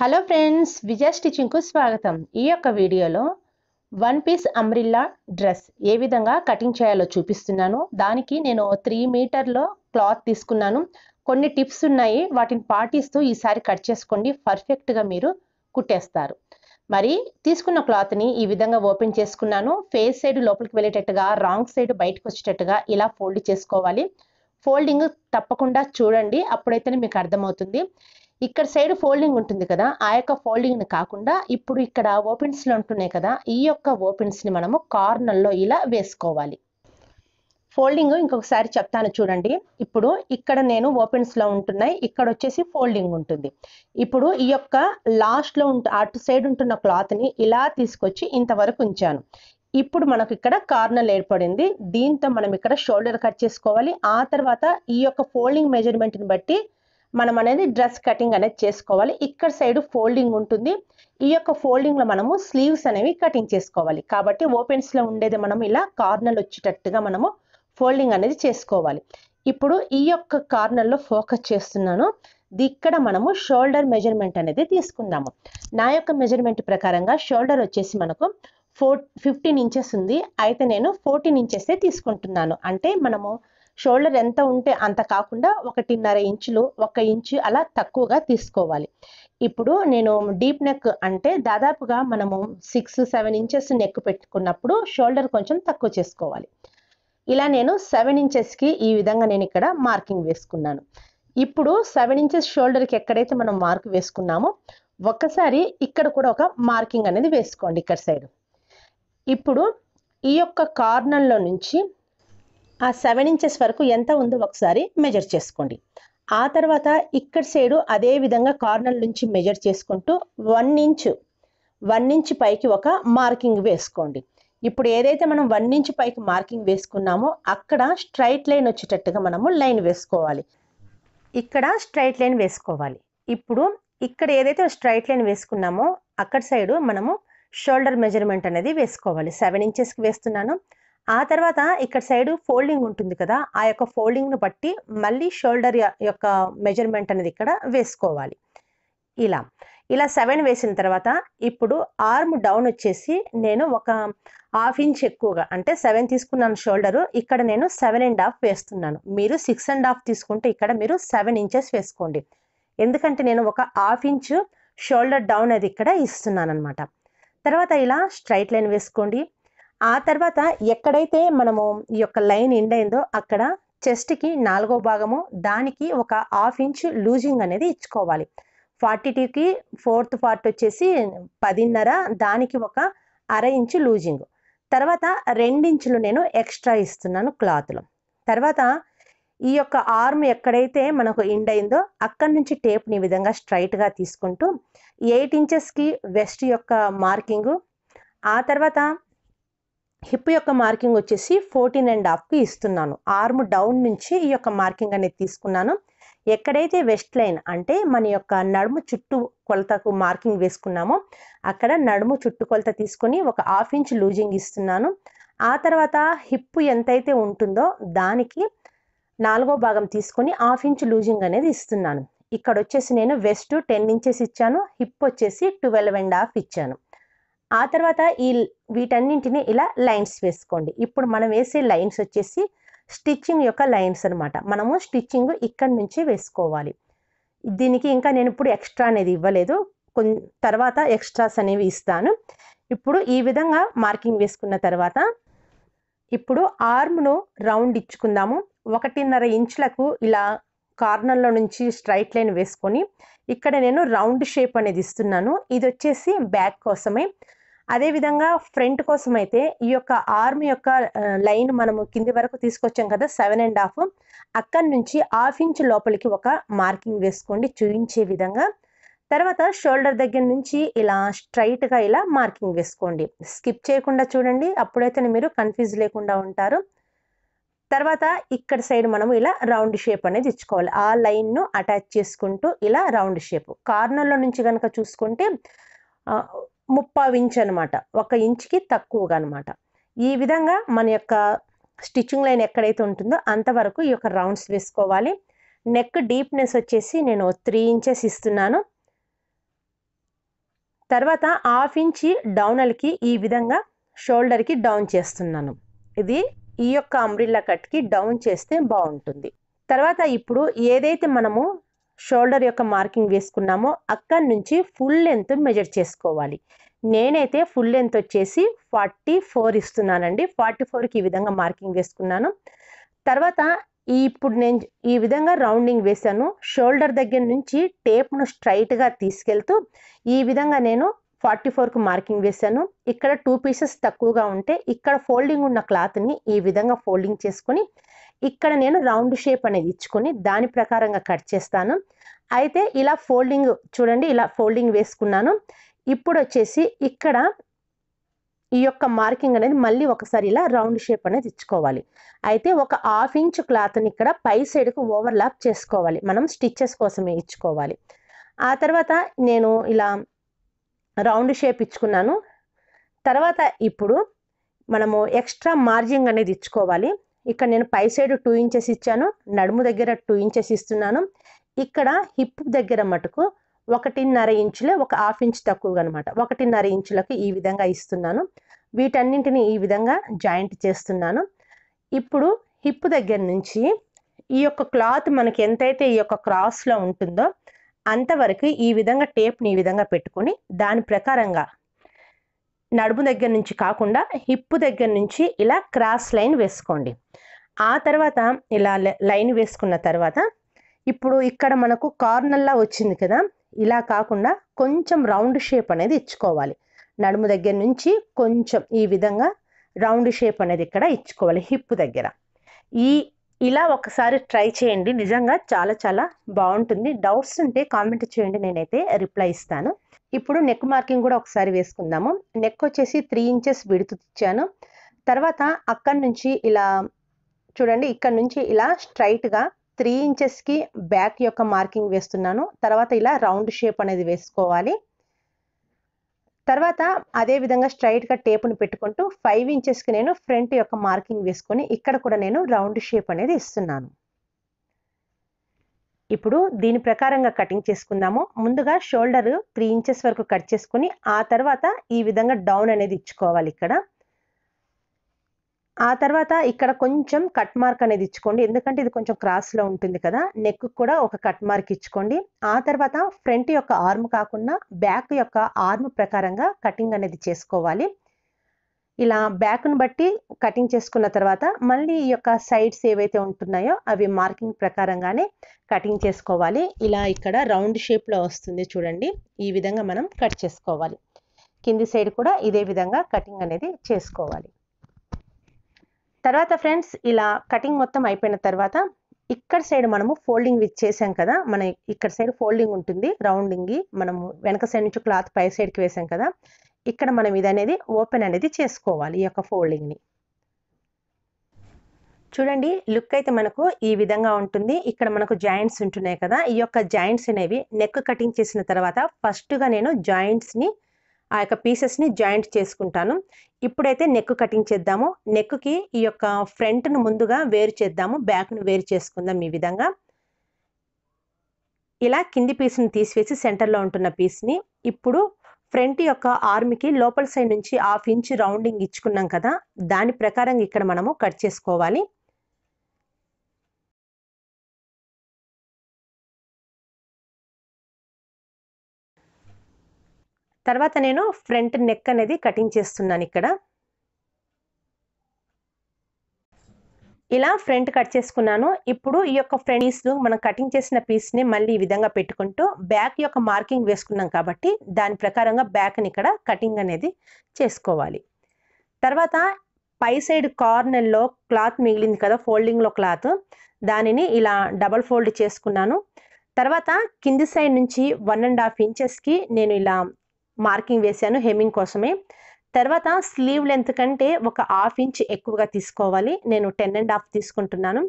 hello friends విజయ స్టిచ్చింగ్కు స్వాగతం ఈ యొక్క వీడియోలో వన్ పీస్ అమ్రిల్లా డ్రెస్ ఏ విధంగా కటింగ్ చేయాలో చూపిస్తున్నాను దానికి నేను త్రీ మీటర్లో క్లాత్ తీసుకున్నాను కొన్ని టిప్స్ ఉన్నాయి వాటిని పాటిస్తూ ఈసారి కట్ చేసుకోండి పర్ఫెక్ట్గా మీరు కుట్టేస్తారు మరి తీసుకున్న క్లాత్ని ఈ విధంగా ఓపెన్ చేసుకున్నాను ఫేస్ సైడ్ లోపలికి వెళ్ళేటట్టుగా రాంగ్ సైడ్ బయటకు వచ్చేటట్టుగా ఇలా ఫోల్డ్ చేసుకోవాలి ఫోల్డింగ్ తప్పకుండా చూడండి అప్పుడైతేనే మీకు అర్థమవుతుంది ఇక్కడ సైడ్ ఫోల్డింగ్ ఉంటుంది కదా ఆ యొక్క ఫోల్డింగ్ని కాకుండా ఇప్పుడు ఇక్కడ ఓపెన్స్లు ఉంటున్నాయి కదా ఈ యొక్క ఓపెన్స్ని మనము కార్నర్లో ఇలా వేసుకోవాలి ఫోల్డింగ్ ఇంకొకసారి చెప్తాను చూడండి ఇప్పుడు ఇక్కడ నేను ఓపెన్స్లో ఉంటున్నాయి ఇక్కడ వచ్చేసి ఫోల్డింగ్ ఉంటుంది ఇప్పుడు ఈ యొక్క లాస్ట్లో ఉంటు అటు సైడ్ ఉంటున్న క్లాత్ని ఇలా తీసుకొచ్చి ఇంతవరకు ఉంచాను ఇప్పుడు మనకు ఇక్కడ కార్నర్ ఏర్పడింది దీంతో మనం ఇక్కడ షోల్డర్ కట్ చేసుకోవాలి ఆ తర్వాత ఈ యొక్క ఫోల్డింగ్ మెజర్మెంట్ని బట్టి మనం అనేది డ్రెస్ కటింగ్ అనేది చేసుకోవాలి ఇక్కడ సైడ్ ఫోల్డింగ్ ఉంటుంది ఈ యొక్క ఫోల్డింగ్లో మనము స్లీవ్స్ అనేవి కటింగ్ చేసుకోవాలి కాబట్టి ఓపెన్స్లో ఉండేది మనం ఇలా కార్నర్లు వచ్చేటట్టుగా మనము ఫోల్డింగ్ అనేది చేసుకోవాలి ఇప్పుడు ఈ యొక్క కార్నర్లో ఫోకస్ చేస్తున్నాను ఇక్కడ మనము షోల్డర్ మెజర్మెంట్ అనేది తీసుకుందాము నా యొక్క మెజర్మెంట్ ప్రకారంగా షోల్డర్ వచ్చేసి మనకు ఫోర్ ఫిఫ్టీన్ ఇంచెస్ ఉంది అయితే నేను ఫోర్టీన్ ఇంచెస్ తీసుకుంటున్నాను అంటే మనము షోల్డర్ ఎంత ఉంటే అంత కాకుండా ఒకటిన్నర ఇంచులు ఒక ఇంచు అలా తక్కువగా తీసుకోవాలి ఇప్పుడు నేను డీప్ నెక్ అంటే దాదాపుగా మనము సిక్స్ సెవెన్ ఇంచెస్ నెక్ పెట్టుకున్నప్పుడు షోల్డర్ కొంచెం తక్కువ చేసుకోవాలి ఇలా నేను సెవెన్ ఇంచెస్కి ఈ విధంగా నేను ఇక్కడ మార్కింగ్ వేసుకున్నాను ఇప్పుడు సెవెన్ ఇంచెస్ షోల్డర్కి ఎక్కడైతే మనం మార్క్ వేసుకున్నామో ఒక్కసారి ఇక్కడ కూడా ఒక మార్కింగ్ అనేది వేసుకోండి ఇక్కడ సైడ్ ఇప్పుడు ఈ యొక్క కార్నర్లో నుంచి ఆ సెవెన్ ఇంచెస్ వరకు ఎంత ఉందో ఒకసారి మెజర్ చేసుకోండి ఆ తర్వాత ఇక్కడ సైడు అదే విధంగా కార్నర్ నుంచి మెజర్ చేసుకుంటూ వన్ ఇంచ్ వన్ ఇంచ్ పైకి ఒక మార్కింగ్ వేసుకోండి ఇప్పుడు ఏదైతే మనం వన్ ఇంచ్ పైకి మార్కింగ్ వేసుకున్నామో అక్కడ స్ట్రైట్ లైన్ వచ్చేటట్టుగా మనము లైన్ వేసుకోవాలి ఇక్కడ స్ట్రైట్ లైన్ వేసుకోవాలి ఇప్పుడు ఇక్కడ ఏదైతే స్ట్రైట్ లైన్ వేసుకున్నామో అక్కడ సైడు మనము షోల్డర్ మెజర్మెంట్ అనేది వేసుకోవాలి సెవెన్ ఇంచెస్కి వేస్తున్నాను ఆ తర్వాత ఇక్కడ సైడ్ ఫోల్డింగ్ ఉంటుంది కదా ఆ యొక్క ఫోల్డింగ్ను బట్టి మళ్ళీ షోల్డర్ యొక్క మెజర్మెంట్ అనేది ఇక్కడ వేసుకోవాలి ఇలా ఇలా సెవెన్ వేసిన తర్వాత ఇప్పుడు ఆర్మ్ డౌన్ వచ్చేసి నేను ఒక హాఫ్ ఇంచ్ ఎక్కువగా అంటే సెవెన్ తీసుకున్నాను షోల్డరు ఇక్కడ నేను సెవెన్ అండ్ హాఫ్ వేస్తున్నాను మీరు సిక్స్ అండ్ హాఫ్ తీసుకుంటే ఇక్కడ మీరు సెవెన్ ఇంచెస్ వేసుకోండి ఎందుకంటే నేను ఒక హాఫ్ ఇంచ్ షోల్డర్ డౌన్ అది ఇక్కడ ఇస్తున్నాను అనమాట తర్వాత ఇలా స్ట్రైట్ లైన్ వేసుకోండి ఆ తర్వాత ఎక్కడైతే మనము ఈ యొక్క లైన్ ఎండ్ అయిందో అక్కడ చెస్ట్కి నాలుగో భాగము దానికి ఒక హాఫ్ ఇంచ్ లూజింగ్ అనేది ఇచ్చుకోవాలి ఫార్టీ టూకి ఫోర్త్ పార్ట్ వచ్చేసి పదిన్నర దానికి ఒక అర ఇంచు లూజింగ్ తర్వాత రెండించులు నేను ఎక్స్ట్రా ఇస్తున్నాను క్లాత్లో తర్వాత ఈ యొక్క ఆర్మ్ ఎక్కడైతే మనకు ఎండ్ అయిందో అక్కడి నుంచి టేప్ని ఈ విధంగా స్ట్రైట్గా తీసుకుంటూ ఎయిట్ ఇంచెస్కి వెస్ట్ యొక్క మార్కింగు ఆ తర్వాత హిప్ యొక్క మార్కింగ్ వచ్చేసి ఫోర్టీన్ అండ్ హాఫ్కి ఇస్తున్నాను ఆర్మ్ డౌన్ నుంచి ఈ యొక్క మార్కింగ్ అనేది తీసుకున్నాను ఎక్కడైతే వెస్ట్ లైన్ అంటే మన యొక్క నడుము చుట్టూ కొలతకు మార్కింగ్ వేసుకున్నామో అక్కడ నడుము చుట్టు కొలత తీసుకొని ఒక హాఫ్ ఇంచ్ లూజింగ్ ఇస్తున్నాను ఆ తర్వాత హిప్ ఎంతైతే ఉంటుందో దానికి నాలుగో భాగం తీసుకొని హాఫ్ ఇంచ్ లూజింగ్ అనేది ఇస్తున్నాను ఇక్కడ వచ్చేసి నేను వెస్ట్ టెన్ ఇంచెస్ ఇచ్చాను హిప్ వచ్చేసి ట్వెల్వ్ అండ్ హాఫ్ ఇచ్చాను ఆ తర్వాత ఈ వీటన్నింటినీ ఇలా లైన్స్ వేసుకోండి ఇప్పుడు మనం వేసే లైన్స్ వచ్చేసి స్టిచ్చింగ్ యొక్క లైన్స్ అనమాట మనము స్టిచ్చింగ్ ఇక్కడి నుంచి వేసుకోవాలి దీనికి ఇంకా నేను ఇప్పుడు ఎక్స్ట్రా అనేది ఇవ్వలేదు కొం తర్వాత ఎక్స్ట్రాస్ అనేవి ఇస్తాను ఇప్పుడు ఈ విధంగా మార్కింగ్ వేసుకున్న తర్వాత ఇప్పుడు ఆర్మ్ను రౌండ్ ఇచ్చుకుందాము ఒకటిన్నర ఇంచులకు ఇలా కార్నర్లో నుంచి స్ట్రైట్ లైన్ వేసుకొని ఇక్కడ నేను రౌండ్ షేప్ అనేది ఇస్తున్నాను ఇది వచ్చేసి బ్యాక్ కోసమే అదేవిధంగా ఫ్రంట్ కోసం అయితే ఈ యొక్క ఆర్మ్ యొక్క లైన్ మనము కింది వరకు తీసుకొచ్చాం కదా సెవెన్ అండ్ హాఫ్ అక్కడి నుంచి హాఫ్ ఇంచ్ లోపలికి ఒక మార్కింగ్ వేసుకోండి చూయించే విధంగా తర్వాత షోల్డర్ దగ్గర నుంచి ఇలా స్ట్రైట్గా ఇలా మార్కింగ్ వేసుకోండి స్కిప్ చేయకుండా చూడండి అప్పుడైతే మీరు కన్ఫ్యూజ్ లేకుండా ఉంటారు తర్వాత ఇక్కడ సైడ్ మనము ఇలా రౌండ్ షేప్ అనేది ఇచ్చుకోవాలి ఆ లైన్ను అటాచ్ చేసుకుంటూ ఇలా రౌండ్ షేప్ కార్నర్లో నుంచి కనుక చూసుకుంటే ముప్పావు ఇంచ్ అనమాట ఒక ఇంచ్కి తక్కువగా అనమాట ఈ విధంగా మన యొక్క స్టిచ్చింగ్ లైన్ ఎక్కడైతే ఉంటుందో అంతవరకు ఈ యొక్క రౌండ్స్ వేసుకోవాలి నెక్ డీప్నెస్ వచ్చేసి నేను త్రీ ఇంచెస్ ఇస్తున్నాను తర్వాత హాఫ్ ఇంచి డౌనల్కి ఈ విధంగా షోల్డర్కి డౌన్ చేస్తున్నాను ఇది ఈ యొక్క అంబ్రిల్లా కట్కి డౌన్ చేస్తే బాగుంటుంది తర్వాత ఇప్పుడు ఏదైతే మనము షోల్డర్ యొక్క మార్కింగ్ వేసుకున్నామో అక్కడి నుంచి ఫుల్ లెంత్ మెజర్ చేసుకోవాలి నేనైతే ఫుల్ లెంత్ వచ్చేసి ఫార్టీ ఫోర్ ఇస్తున్నానండి ఫార్టీ ఫోర్కి ఈ విధంగా మార్కింగ్ వేసుకున్నాను తర్వాత ఈ ఇప్పుడు నేను ఈ విధంగా రౌండింగ్ వేశాను షోల్డర్ దగ్గర నుంచి టేప్ను స్ట్రైట్గా తీసుకెళ్తూ ఈ విధంగా నేను ఫార్టీ ఫోర్కి మార్కింగ్ వేశాను ఇక్కడ టూ పీసెస్ తక్కువగా ఉంటే ఇక్కడ ఫోల్డింగ్ ఉన్న క్లాత్ని ఈ విధంగా ఫోల్డింగ్ చేసుకొని ఇక్కడ నేను రౌండ్ షేప్ అనేది ఇచ్చుకొని దాని ప్రకారంగా కట్ చేస్తాను అయితే ఇలా ఫోల్డింగ్ చూడండి ఇలా ఫోల్డింగ్ వేసుకున్నాను ఇప్పుడు వచ్చేసి ఇక్కడ ఈ యొక్క మార్కింగ్ అనేది మళ్ళీ ఒకసారి ఇలా రౌండ్ షేప్ అనేది ఇచ్చుకోవాలి అయితే ఒక హాఫ్ ఇంచ్ క్లాత్ని ఇక్కడ పై సైడ్కు ఓవర్లాప్ చేసుకోవాలి మనం స్టిచ్చెస్ కోసమే ఇచ్చుకోవాలి ఆ తర్వాత నేను ఇలా రౌండ్ షేప్ ఇచ్చుకున్నాను తర్వాత ఇప్పుడు మనము ఎక్స్ట్రా మార్జింగ్ అనేది ఇచ్చుకోవాలి ఇక్కడ నేను పై సైడ్ టూ ఇంచెస్ ఇచ్చాను నడుము దగ్గర టూ ఇంచెస్ ఇస్తున్నాను ఇక్కడ హిప్ దగ్గర మటుకు ఒకటిన్నర ఇంచులే ఒక హాఫ్ ఇంచ్ తక్కువగా అనమాట ఒకటిన్నర ఇంచులకు ఈ విధంగా ఇస్తున్నాను వీటన్నింటిని ఈ విధంగా జాయింట్ చేస్తున్నాను ఇప్పుడు హిప్ దగ్గర నుంచి ఈ యొక్క క్లాత్ మనకి ఎంతైతే ఈ యొక్క క్రాస్లో ఉంటుందో అంతవరకు ఈ విధంగా టేప్ని ఈ విధంగా పెట్టుకొని దాని ప్రకారంగా నడుము దగ్గర నుంచి కాకుండా హిప్పు దగ్గర నుంచి ఇలా క్రాస్ లైన్ వేసుకోండి ఆ తర్వాత ఇలా లైన్ వేసుకున్న తర్వాత ఇప్పుడు ఇక్కడ మనకు కార్నర్లా వచ్చింది కదా ఇలా కాకుండా కొంచెం రౌండ్ షేప్ అనేది ఇచ్చుకోవాలి నడుము దగ్గర నుంచి కొంచెం ఈ విధంగా రౌండ్ షేప్ అనేది ఇక్కడ ఇచ్చుకోవాలి హిప్ దగ్గర ఈ ఇలా ఒకసారి ట్రై చేయండి నిజంగా చాలా చాలా బాగుంటుంది డౌట్స్ ఉంటే కామెంట్ చేయండి నేనైతే రిప్లై ఇస్తాను ఇప్పుడు నెక్ మార్కింగ్ కూడా ఒకసారి వేసుకుందాము నెక్ వచ్చేసి త్రీ ఇంచెస్ విడుతు ఇచ్చాను తర్వాత అక్కడి నుంచి ఇలా చూడండి ఇక్కడ నుంచి ఇలా స్ట్రైట్గా త్రీ ఇంచెస్కి బ్యాక్ యొక్క మార్కింగ్ వేస్తున్నాను తర్వాత ఇలా రౌండ్ షేప్ అనేది వేసుకోవాలి తర్వాత అదే విధంగా స్ట్రైట్గా టేపును పెట్టుకుంటూ ఫైవ్ ఇంచెస్కి నేను ఫ్రంట్ యొక్క మార్కింగ్ వేసుకొని ఇక్కడ కూడా నేను రౌండ్ షేప్ అనేది ఇస్తున్నాను ఇప్పుడు దీని ప్రకారంగా కటింగ్ చేసుకుందాము ముందుగా షోల్డర్ త్రీ ఇంచెస్ వరకు కట్ చేసుకుని ఆ తర్వాత ఈ విధంగా డౌన్ అనేది ఇచ్చుకోవాలి ఇక్కడ ఆ తర్వాత ఇక్కడ కొంచెం కట్ మార్క్ అనేది ఇచ్చుకోండి ఎందుకంటే ఇది కొంచెం క్రాస్లో ఉంటుంది కదా నెక్ కూడా ఒక కట్ మార్క్ ఇచ్చుకోండి ఆ తర్వాత ఫ్రంట్ యొక్క ఆర్మ్ కాకుండా బ్యాక్ యొక్క ఆర్మ్ ప్రకారంగా కటింగ్ అనేది చేసుకోవాలి ఇలా బ్యాక్ను బట్టి కటింగ్ చేసుకున్న తర్వాత మళ్ళీ ఈ యొక్క సైడ్స్ ఏవైతే ఉంటున్నాయో అవి మార్కింగ్ ప్రకారంగానే కటింగ్ చేసుకోవాలి ఇలా ఇక్కడ రౌండ్ షేప్లో వస్తుంది చూడండి ఈ విధంగా మనం కట్ చేసుకోవాలి కింది సైడ్ కూడా ఇదే విధంగా కటింగ్ అనేది చేసుకోవాలి తర్వాత ఫ్రెండ్స్ ఇలా కటింగ్ మొత్తం అయిపోయిన తర్వాత ఇక్కడ సైడ్ మనము ఫోల్డింగ్ చేసాం కదా మన ఇక్కడ సైడ్ ఫోల్డింగ్ ఉంటుంది రౌండింగ్ మనము వెనక సైడ్ నుంచి క్లాత్ పై సైడ్కి వేసాం కదా ఇక్కడ మనం ఇది అనేది ఓపెన్ అనేది చేసుకోవాలి ఈ యొక్క ఫోల్డింగ్ని చూడండి లుక్ అయితే మనకు ఈ విధంగా ఉంటుంది ఇక్కడ మనకు జాయింట్స్ ఉంటున్నాయి కదా ఈ యొక్క జాయింట్స్ అనేవి నెక్ కటింగ్ చేసిన తర్వాత ఫస్ట్గా నేను జాయింట్స్ని ఆ యొక్క పీసెస్ని జాయింట్ చేసుకుంటాను ఇప్పుడైతే నెక్ కటింగ్ చేద్దాము నెక్కి ఈ యొక్క ఫ్రంట్ను ముందుగా వేరు చేద్దాము బ్యాక్ను వేరు చేసుకుందాం ఈ విధంగా ఇలా కింది పీస్ని తీసివేసి సెంటర్లో ఉంటున్న పీస్ని ఇప్పుడు ఫ్రంట్ యొక్క ఆర్మ్కి లోపల సైడ్ నుంచి హాఫ్ ఇంచ్ రౌండింగ్ ఇచ్చుకున్నాం కదా దాని ప్రకారం ఇక్కడ మనము కట్ చేసుకోవాలి తర్వాత నేను ఫ్రంట్ నెక్ అనేది కటింగ్ చేస్తున్నాను ఇక్కడ ఇలా ఫ్రంట్ కట్ చేసుకున్నాను ఇప్పుడు ఈ యొక్క ఫ్రంట్ మనం కటింగ్ చేసిన పీస్ని మళ్ళీ ఈ విధంగా పెట్టుకుంటూ బ్యాక్ యొక్క మార్కింగ్ వేసుకున్నాం కాబట్టి దాని ప్రకారంగా బ్యాక్ని ఇక్కడ కటింగ్ అనేది చేసుకోవాలి తర్వాత పై సైడ్ కార్నర్లో క్లాత్ మిగిలింది కదా ఫోల్డింగ్లో క్లాత్ దానిని ఇలా డబల్ ఫోల్డ్ చేసుకున్నాను తర్వాత కింది సైడ్ నుంచి వన్ అండ్ హాఫ్ ఇంచెస్కి నేను ఇలా మార్కింగ్ వేశాను హెమ్మింగ్ కోసమే తర్వాత స్లీవ్ లెంత్ కంటే ఒక హాఫ్ ఇంచ్ ఎక్కువగా తీసుకోవాలి నేను టెన్ అండ్ హాఫ్ తీసుకుంటున్నాను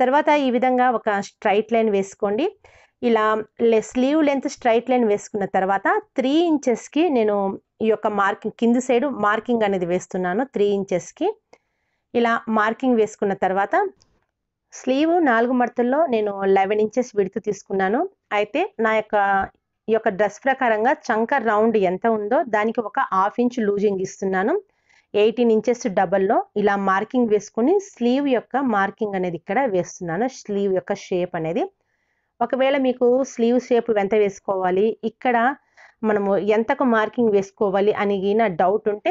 తర్వాత ఈ విధంగా ఒక స్ట్రైట్ లైన్ వేసుకోండి ఇలా స్లీవ్ లెంత్ స్ట్రైట్ లైన్ వేసుకున్న తర్వాత త్రీ ఇంచెస్కి నేను ఈ యొక్క మార్కింగ్ కింద సైడ్ మార్కింగ్ అనేది వేస్తున్నాను త్రీ ఇంచెస్కి ఇలా మార్కింగ్ వేసుకున్న తర్వాత స్లీవ్ నాలుగు మడతల్లో నేను లెవెన్ ఇంచెస్ విడుతూ తీసుకున్నాను అయితే నా యొక్క ఈ యొక్క డ్రెస్ ప్రకారంగా చంక రౌండ్ ఎంత ఉందో దానికి ఒక హాఫ్ ఇంచ్ లూజింగ్ ఇస్తున్నాను ఎయిటీన్ ఇంచెస్ డబల్లో ఇలా మార్కింగ్ వేసుకుని స్లీవ్ యొక్క మార్కింగ్ అనేది ఇక్కడ వేస్తున్నాను స్లీవ్ యొక్క షేప్ అనేది ఒకవేళ మీకు స్లీవ్ షేప్ ఎంత వేసుకోవాలి ఇక్కడ మనము ఎంతకు మార్కింగ్ వేసుకోవాలి అని ఈయన డౌట్ ఉంటే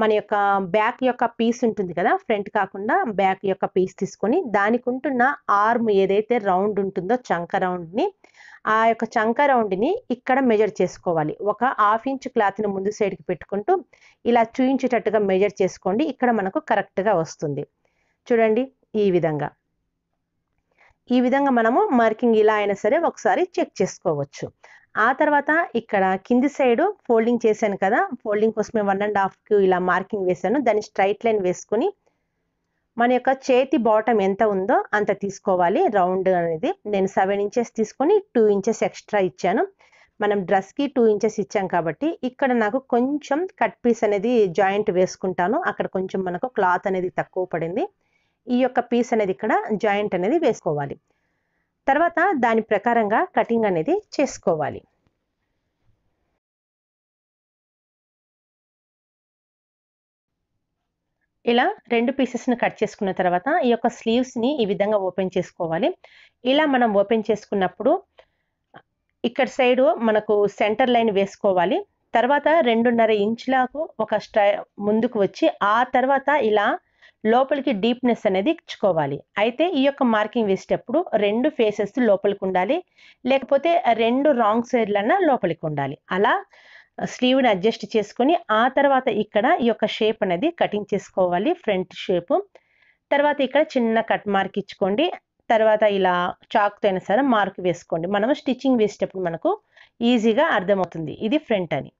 మన యొక్క బ్యాక్ యొక్క పీస్ ఉంటుంది కదా ఫ్రంట్ కాకుండా బ్యాక్ యొక్క పీస్ తీసుకొని దానికి ఉంటున్న ఆర్మ్ ఏదైతే రౌండ్ ఉంటుందో చంక రౌండ్ని ఆ యొక్క చంక రౌండ్ని ఇక్కడ మెజర్ చేసుకోవాలి ఒక హాఫ్ ఇంచ్ క్లాత్ని ముందు సైడ్కి పెట్టుకుంటూ ఇలా చూయించేటట్టుగా మెజర్ చేసుకోండి ఇక్కడ మనకు కరెక్ట్గా వస్తుంది చూడండి ఈ విధంగా ఈ విధంగా మనము మార్కింగ్ ఇలా అయినా సరే ఒకసారి చెక్ చేసుకోవచ్చు ఆ తర్వాత ఇక్కడ కింది సైడ్ ఫోల్డింగ్ చేశాను కదా ఫోల్డింగ్ కోసమే వన్ అండ్ హాఫ్కి ఇలా మార్కింగ్ వేశాను దాన్ని స్ట్రైట్ లైన్ వేసుకుని మన యొక్క చేతి బాటం ఎంత ఉందో అంత తీసుకోవాలి రౌండ్ అనేది నేను సెవెన్ ఇంచెస్ తీసుకొని టూ ఇంచెస్ ఎక్స్ట్రా ఇచ్చాను మనం డ్రెస్కి టూ ఇంచెస్ ఇచ్చాం కాబట్టి ఇక్కడ నాకు కొంచెం కట్ పీస్ అనేది జాయింట్ వేసుకుంటాను అక్కడ కొంచెం మనకు క్లాత్ అనేది తక్కువ పడింది ఈ యొక్క పీస్ అనేది ఇక్కడ జాయింట్ అనేది వేసుకోవాలి తర్వాత దాని ప్రకారంగా కటింగ్ అనేది చేసుకోవాలి ఇలా రెండు పీసెస్ని కట్ చేసుకున్న తర్వాత ఈ యొక్క స్లీవ్స్ని ఈ విధంగా ఓపెన్ చేసుకోవాలి ఇలా మనం ఓపెన్ చేసుకున్నప్పుడు ఇక్కడ సైడు మనకు సెంటర్ లైన్ వేసుకోవాలి తర్వాత రెండున్నర ఇంచులకు ఒక స్టై ముందుకు వచ్చి ఆ తర్వాత ఇలా లోపలికి డీప్నెస్ అనేది ఇచ్చుకోవాలి అయితే ఈ యొక్క మార్కింగ్ వేసేటప్పుడు రెండు ఫేసెస్ లోపలికి ఉండాలి లేకపోతే రెండు రాంగ్ సైడ్లన్నా లోపలికి ఉండాలి అలా స్లీవ్ని అడ్జస్ట్ చేసుకొని ఆ తర్వాత ఇక్కడ ఈ యొక్క షేప్ అనేది కటింగ్ చేసుకోవాలి ఫ్రంట్ షేపు తర్వాత ఇక్కడ చిన్న కట్ మార్క్ ఇచ్చుకోండి తర్వాత ఇలా చాక్తో అయిన సరే మార్క్ వేసుకోండి మనం స్టిచ్చింగ్ వేసేటప్పుడు మనకు ఈజీగా అర్థమవుతుంది ఇది ఫ్రంట్ అని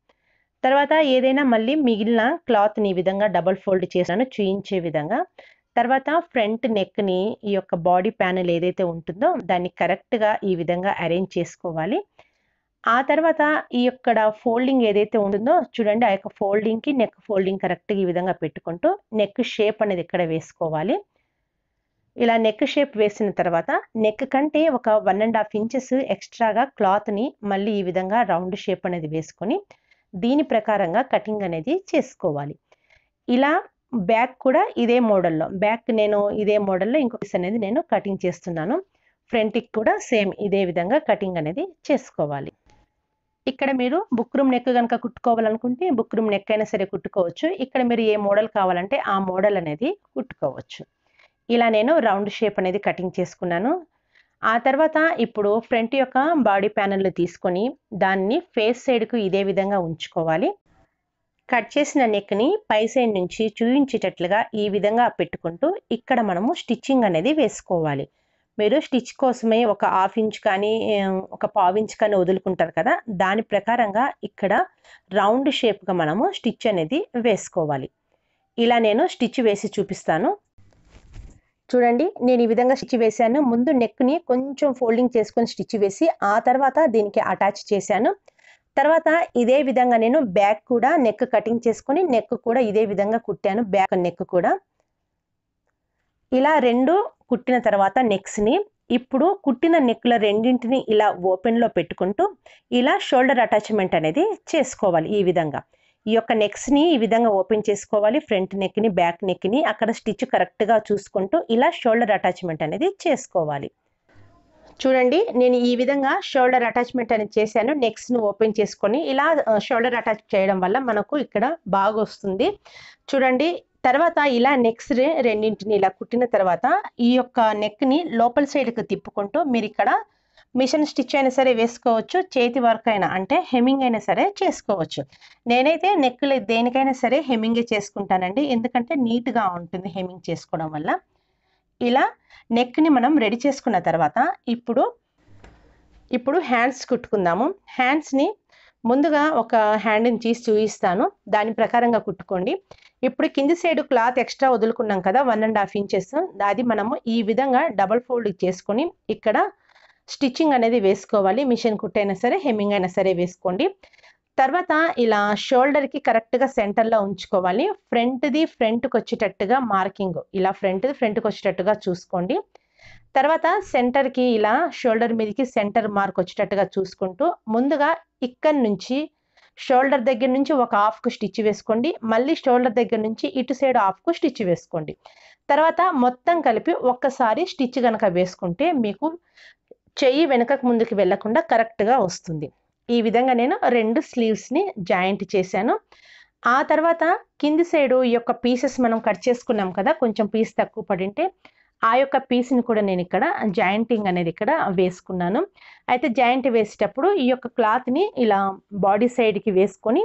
తర్వాత ఏదైనా మళ్ళీ మిగిలిన క్లాత్ని ఈ విధంగా డబల్ ఫోల్డ్ చేశాను చూయించే విధంగా తర్వాత ఫ్రంట్ నెక్ని ఈ యొక్క బాడీ ప్యానెల్ ఏదైతే ఉంటుందో దాన్ని కరెక్ట్గా ఈ విధంగా అరేంజ్ చేసుకోవాలి ఆ తర్వాత ఈ యొక్క ఫోల్డింగ్ ఏదైతే ఉంటుందో చూడండి ఆ యొక్క ఫోల్డింగ్కి నెక్ ఫోల్డింగ్ కరెక్ట్గా ఈ విధంగా పెట్టుకుంటూ నెక్ షేప్ అనేది ఇక్కడ వేసుకోవాలి ఇలా నెక్ షేప్ వేసిన తర్వాత నెక్ కంటే ఒక వన్ అండ్ హాఫ్ ఇంచెస్ ఎక్స్ట్రాగా క్లాత్ని మళ్ళీ ఈ విధంగా రౌండ్ షేప్ అనేది వేసుకొని దీని ప్రకారంగా కటింగ్ అనేది చేసుకోవాలి ఇలా బ్యాక్ కూడా ఇదే మోడల్లో బ్యాక్ నేను ఇదే మోడల్లో ఇంకో పీస్ అనేది నేను కటింగ్ చేస్తున్నాను ఫ్రంట్కి కూడా సేమ్ ఇదే విధంగా కటింగ్ అనేది చేసుకోవాలి ఇక్కడ మీరు బుక్ రూమ్ నెక్ కనుక కుట్టుకోవాలనుకుంటే బుక్ రూమ్ నెక్ అయినా సరే కుట్టుకోవచ్చు ఇక్కడ మీరు ఏ మోడల్ కావాలంటే ఆ మోడల్ అనేది కుట్టుకోవచ్చు ఇలా నేను రౌండ్ షేప్ అనేది కటింగ్ చేసుకున్నాను ఆ తర్వాత ఇప్పుడు ఫ్రంట్ యొక్క బాడీ ప్యానల్ తీసుకొని దాన్ని ఫేస్ సైడ్కు ఇదే విధంగా ఉంచుకోవాలి కట్ చేసిన నెక్ని పై సైడ్ నుంచి చూయించేటట్లుగా ఈ విధంగా పెట్టుకుంటూ ఇక్కడ మనము స్టిచ్చింగ్ అనేది వేసుకోవాలి మీరు స్టిచ్ కోసమే ఒక హాఫ్ ఇంచ్ కానీ ఒక పావు ఇంచ్ కానీ వదులుకుంటారు కదా దాని ప్రకారంగా ఇక్కడ రౌండ్ షేప్గా మనము స్టిచ్ అనేది వేసుకోవాలి ఇలా నేను స్టిచ్ వేసి చూపిస్తాను చూడండి నేను ఈ విధంగా స్టిచ్ వేశాను ముందు నెక్ని కొంచెం ఫోల్డింగ్ చేసుకొని స్టిచ్ వేసి ఆ తర్వాత దీనికి అటాచ్ చేశాను తర్వాత ఇదే విధంగా నేను బ్యాక్ కూడా నెక్ కటింగ్ చేసుకొని నెక్ కూడా ఇదే విధంగా కుట్టాను బ్యాక్ నెక్ కూడా ఇలా రెండు కుట్టిన తర్వాత నెక్స్ని ఇప్పుడు కుట్టిన నెక్ల రెండింటిని ఇలా ఓపెన్లో పెట్టుకుంటూ ఇలా షోల్డర్ అటాచ్మెంట్ అనేది చేసుకోవాలి ఈ విధంగా ఈ యొక్క నెక్స్ని ఈ విధంగా ఓపెన్ చేసుకోవాలి ఫ్రంట్ నెక్ని బ్యాక్ నెక్ని అక్కడ స్టిచ్ కరెక్ట్గా చూసుకుంటూ ఇలా షోల్డర్ అటాచ్మెంట్ అనేది చేసుకోవాలి చూడండి నేను ఈ విధంగా షోల్డర్ అటాచ్మెంట్ అనేది చేశాను నెక్స్ట్ను ఓపెన్ చేసుకొని ఇలా షోల్డర్ అటాచ్ చేయడం వల్ల మనకు ఇక్కడ బాగా వస్తుంది చూడండి తర్వాత ఇలా నెక్స్ట్ రెండింటిని ఇలా కుట్టిన తర్వాత ఈ యొక్క నెక్ని లోపల సైడ్కి తిప్పుకుంటూ మీరు ఇక్కడ మిషన్ స్టిచ్ అయినా సరే వేసుకోవచ్చు చేతి వర్క్ అయినా అంటే హెమ్మింగ్ అయినా సరే చేసుకోవచ్చు నేనైతే నెక్లు దేనికైనా సరే హెమ్మింగే చేసుకుంటానండి ఎందుకంటే నీట్గా ఉంటుంది హెమ్మింగ్ చేసుకోవడం వల్ల ఇలా నెక్ని మనం రెడీ చేసుకున్న తర్వాత ఇప్పుడు ఇప్పుడు హ్యాండ్స్ కుట్టుకుందాము హ్యాండ్స్ని ముందుగా ఒక హ్యాండ్ని తీసి చూపిస్తాను దాని ప్రకారంగా కుట్టుకోండి ఇప్పుడు కింది సైడ్ క్లాత్ ఎక్స్ట్రా వదులుకున్నాం కదా వన్ అండ్ హాఫ్ ఇంచెస్ అది మనము ఈ విధంగా డబల్ ఫోల్డ్ చేసుకొని ఇక్కడ స్టిచ్చింగ్ అనేది వేసుకోవాలి మిషన్ కుట్టైనా సరే హెమ్మింగ్ అయినా సరే వేసుకోండి తర్వాత ఇలా షోల్డర్కి కరెక్ట్గా సెంటర్లో ఉంచుకోవాలి ఫ్రంట్ది ఫ్రంట్కి వచ్చేటట్టుగా మార్కింగ్ ఇలా ఫ్రంట్ది ఫ్రంట్కి వచ్చేటట్టుగా చూసుకోండి తర్వాత సెంటర్కి ఇలా షోల్డర్ మీదకి సెంటర్ మార్క్ వచ్చేటట్టుగా చూసుకుంటూ ముందుగా ఇక్కడి నుంచి షోల్డర్ దగ్గర నుంచి ఒక హాఫ్కు స్టిచ్ వేసుకోండి మళ్ళీ షోల్డర్ దగ్గర నుంచి ఇటు సైడ్ హాఫ్కు స్టిచ్ వేసుకోండి తర్వాత మొత్తం కలిపి ఒక్కసారి స్టిచ్ కనుక వేసుకుంటే మీకు చెయ్యి వెనకకు ముందుకు వెళ్లకుండా కరెక్ట్గా వస్తుంది ఈ విధంగా నేను రెండు స్లీవ్స్ని జాయింట్ చేశాను ఆ తర్వాత కింది సైడు ఈ యొక్క పీసెస్ మనం కట్ చేసుకున్నాం కదా కొంచెం పీస్ తక్కువ పడింటే ఆ యొక్క పీస్ని కూడా నేను ఇక్కడ జాయింటింగ్ అనేది ఇక్కడ వేసుకున్నాను అయితే జాయింట్ వేసేటప్పుడు ఈ యొక్క క్లాత్ని ఇలా బాడీ సైడ్కి వేసుకొని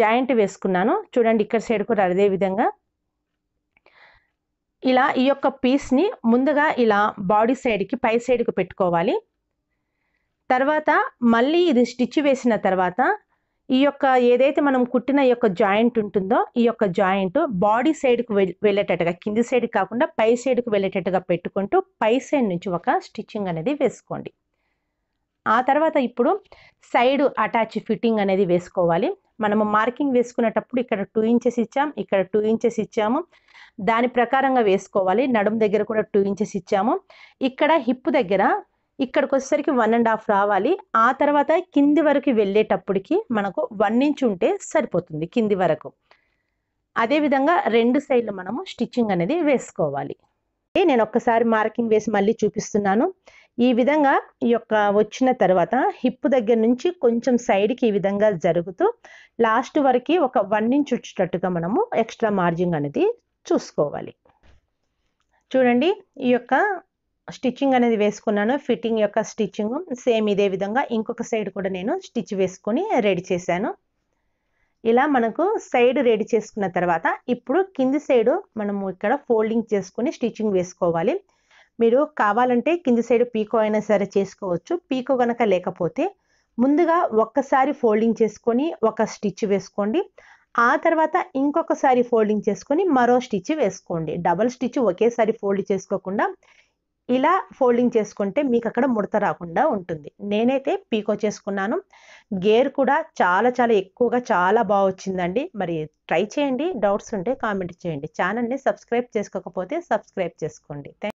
జాయింట్ వేసుకున్నాను చూడండి ఇక్కడ సైడ్ కూడా అదే విధంగా ఇలా ఈ యొక్క పీస్ని ముందుగా ఇలా బాడీ సైడ్కి పై సైడ్కి పెట్టుకోవాలి తర్వాత మళ్ళీ ఇది స్టిచ్ వేసిన తర్వాత ఈ యొక్క ఏదైతే మనం కుట్టిన యొక్క జాయింట్ ఉంటుందో ఈ యొక్క జాయింట్ బాడీ సైడ్కు వెళ్ళేటట్టుగా కింది సైడ్ కాకుండా పై సైడ్కు వెళ్ళేటట్టుగా పెట్టుకుంటూ పై సైడ్ నుంచి ఒక స్టిచ్చింగ్ అనేది వేసుకోండి ఆ తర్వాత ఇప్పుడు సైడ్ అటాచ్ ఫిట్టింగ్ అనేది వేసుకోవాలి మనము మార్కింగ్ వేసుకునేటప్పుడు ఇక్కడ టూ ఇంచెస్ ఇచ్చాం ఇక్కడ టూ ఇంచెస్ ఇచ్చాము దాని ప్రకారంగా వేసుకోవాలి నడుము దగ్గర కూడా టూ ఇంచెస్ ఇచ్చాము ఇక్కడ హిప్ దగ్గర ఇక్కడికి వచ్చేసరికి వన్ అండ్ హాఫ్ రావాలి ఆ తర్వాత కింది వరకు వెళ్ళేటప్పటికి మనకు వన్ ఇంచ్ ఉంటే సరిపోతుంది కింది వరకు అదేవిధంగా రెండు సైడ్లు మనము స్టిచ్చింగ్ అనేది వేసుకోవాలి నేను ఒక్కసారి మార్కింగ్ వేసి మళ్ళీ చూపిస్తున్నాను ఈ విధంగా ఈ యొక్క వచ్చిన తర్వాత హిప్ దగ్గర నుంచి కొంచెం సైడ్కి ఈ విధంగా జరుగుతూ లాస్ట్ వరకు ఒక వన్ ఇంచ్ వచ్చేటట్టుగా మనము ఎక్స్ట్రా మార్జింగ్ అనేది చూసుకోవాలి చూడండి ఈ యొక్క స్టిచ్చింగ్ అనేది వేసుకున్నాను ఫిట్టింగ్ యొక్క స్టిచ్చింగ్ సేమ్ ఇదే విధంగా ఇంకొక సైడ్ కూడా నేను స్టిచ్ వేసుకొని రెడీ చేశాను ఇలా మనకు సైడ్ రెడీ చేసుకున్న తర్వాత ఇప్పుడు కింది సైడ్ మనము ఇక్కడ ఫోల్డింగ్ చేసుకుని స్టిచ్చింగ్ వేసుకోవాలి మీరు కావాలంటే కింది సైడ్ పీకో అయినా సరే చేసుకోవచ్చు పీకో కనుక లేకపోతే ముందుగా ఒక్కసారి ఫోల్డింగ్ చేసుకొని ఒక స్టిచ్ వేసుకోండి ఆ తర్వాత ఇంకొకసారి ఫోల్డింగ్ చేసుకొని మరో స్టిచ్ వేసుకోండి డబల్ స్టిచ్ ఒకేసారి ఫోల్డ్ చేసుకోకుండా ఇలా ఫోల్డింగ్ చేసుకుంటే మీకు అక్కడ ముడత రాకుండా ఉంటుంది నేనైతే పీకో చేసుకున్నాను గేర్ కూడా చాలా చాలా ఎక్కువగా చాలా బాగా వచ్చిందండి మరి ట్రై చేయండి డౌట్స్ ఉంటే కామెంట్ చేయండి ఛానల్ని సబ్స్క్రైబ్ చేసుకోకపోతే సబ్స్క్రైబ్ చేసుకోండి